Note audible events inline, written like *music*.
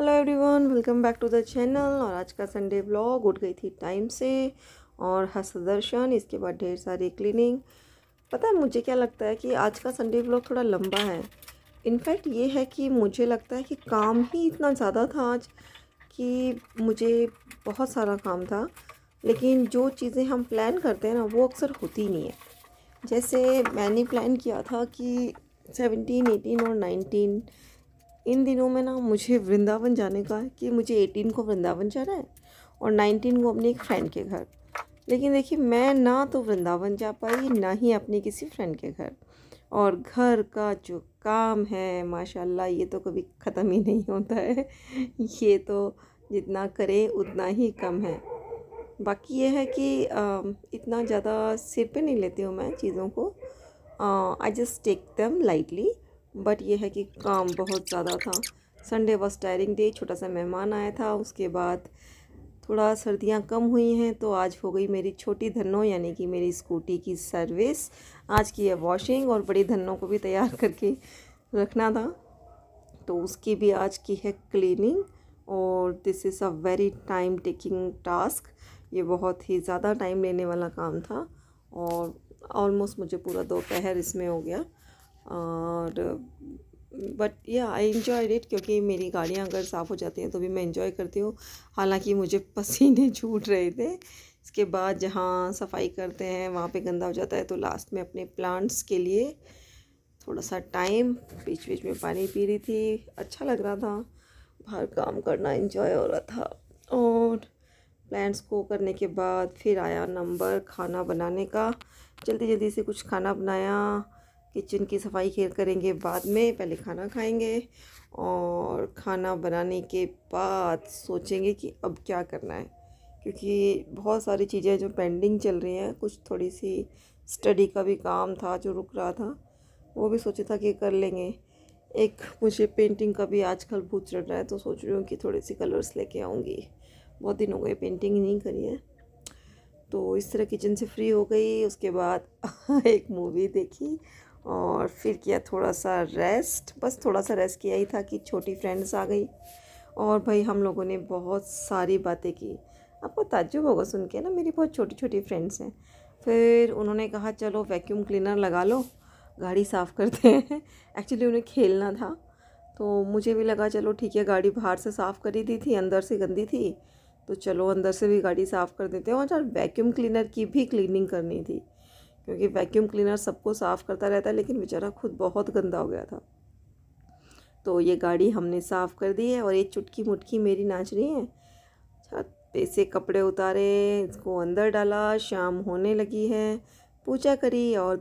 hello everyone welcome back to the channel और आज का संडे ब्लॉग उठ गई थी टाइम से और हस्त दर्शन इसके बाद ढेर सारी क्लीनिंग पता है मुझे क्या लगता है कि आज का संडे ब्लॉग थोड़ा लंबा है इनफैक्ट ये है कि मुझे लगता है कि काम ही इतना ज़्यादा था आज कि मुझे बहुत सारा काम था लेकिन जो चीज़ें हम प्लान करते हैं ना वो अक्सर होती नहीं है जैसे मैंने प्लान किया था कि सेवनटीन एटीन और नाइनटीन इन दिनों में ना मुझे वृंदावन जाने का है कि मुझे एटीन को वृंदावन जाना है और नाइनटीन को अपने एक फ्रेंड के घर लेकिन देखिए मैं ना तो वृंदावन जा पाई ना ही अपने किसी फ्रेंड के घर और घर का जो काम है माशाल्लाह ये तो कभी ख़त्म ही नहीं होता है ये तो जितना करें उतना ही कम है बाकी ये है कि इतना ज़्यादा सिर पे नहीं लेती हूँ मैं चीज़ों को I just take them lightly but यह है कि काम बहुत ज़्यादा था संडे वॉज टायरिंग डे छोटा सा मेहमान आया था उसके बाद थोड़ा सर्दियाँ कम हुई हैं तो आज हो गई मेरी छोटी धनों यानी कि मेरी स्कूटी की सर्विस आज की है वॉशिंग और बड़ी धनों को भी तैयार करके रखना था तो उसकी भी आज की है क्लीनिंग और this is a very time taking task ये बहुत ही ज़्यादा टाइम लेने वाला काम था और ऑलमोस्ट मुझे पूरा दोपहर इसमें हो गया और बट या आई इन्जॉय इट क्योंकि मेरी गाड़ियाँ अगर साफ़ हो जाती हैं तो भी मैं इन्जॉय करती हूँ हालांकि मुझे पसीने छूट रहे थे इसके बाद जहाँ सफाई करते हैं वहाँ पे गंदा हो जाता है तो लास्ट में अपने प्लांट्स के लिए थोड़ा सा टाइम बीच बीच में पानी पी रही थी अच्छा लग रहा था बाहर काम करना इन्जॉय हो रहा था और प्लांट्स को करने के बाद फिर आया नंबर खाना बनाने का जल्दी जल्दी से कुछ खाना बनाया किचन की सफाई खेल करेंगे बाद में पहले खाना खाएंगे और खाना बनाने के बाद सोचेंगे कि अब क्या करना है क्योंकि बहुत सारी चीज़ें जो पेंडिंग चल रही हैं कुछ थोड़ी सी स्टडी का भी काम था जो रुक रहा था वो भी सोचा था कि कर लेंगे एक मुझे पेंटिंग का भी आजकल भूत चढ़ रहा है तो सोच रही हूँ कि थोड़े से कलर्स लेके आऊँगी बहुत दिन हो गए पेंटिंग नहीं करी है तो इस तरह किचन से फ्री हो गई उसके बाद *laughs* एक मूवी देखी और फिर किया थोड़ा सा रेस्ट बस थोड़ा सा रेस्ट किया ही था कि छोटी फ्रेंड्स आ गई और भाई हम लोगों ने बहुत सारी बातें की आपको ताज्जुब होगा सुन के ना मेरी बहुत छोटी छोटी फ्रेंड्स हैं फिर उन्होंने कहा चलो वैक्यूम क्लीनर लगा लो गाड़ी साफ़ करते हैं एक्चुअली *laughs* उन्हें खेलना था तो मुझे भी लगा चलो ठीक है गाड़ी बाहर से साफ़ करी दी थी अंदर से गंदी थी तो चलो अंदर से भी गाड़ी साफ़ कर देते हैं और चल वैक्यूम क्लीनर की भी क्लीनिंग करनी थी क्योंकि वैक्यूम क्लीनर सबको साफ़ करता रहता है लेकिन बेचारा खुद बहुत गंदा हो गया था तो ये गाड़ी हमने साफ़ कर दी है और ये चुटकी मुटकी मेरी नाच रही है छत पे से कपड़े उतारे इसको अंदर डाला शाम होने लगी है पूजा करी और